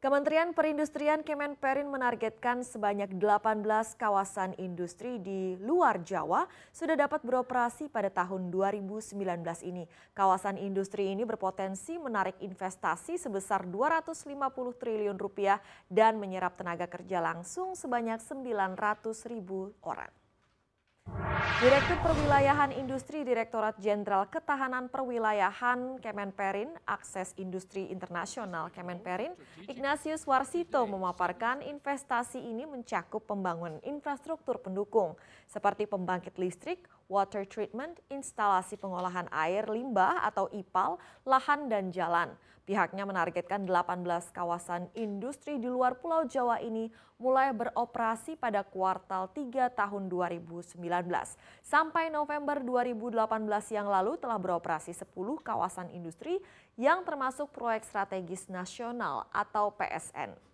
Kementerian Perindustrian Kemenperin menargetkan sebanyak 18 kawasan industri di luar Jawa sudah dapat beroperasi pada tahun 2019 ini. Kawasan industri ini berpotensi menarik investasi sebesar 250 triliun rupiah dan menyerap tenaga kerja langsung sebanyak 900 ribu orang. Direktur Perwilayahan Industri Direktorat Jenderal Ketahanan Perwilayahan Kemenperin Akses Industri Internasional Kemenperin Ignatius Warsito memaparkan investasi ini mencakup pembangunan infrastruktur pendukung seperti pembangkit listrik, water treatment, instalasi pengolahan air limbah atau IPAL, lahan dan jalan. Pihaknya menargetkan 18 kawasan industri di luar Pulau Jawa ini mulai beroperasi pada kuartal 3 tahun 2019. Sampai November 2018 yang lalu telah beroperasi 10 kawasan industri yang termasuk proyek strategis nasional atau PSN.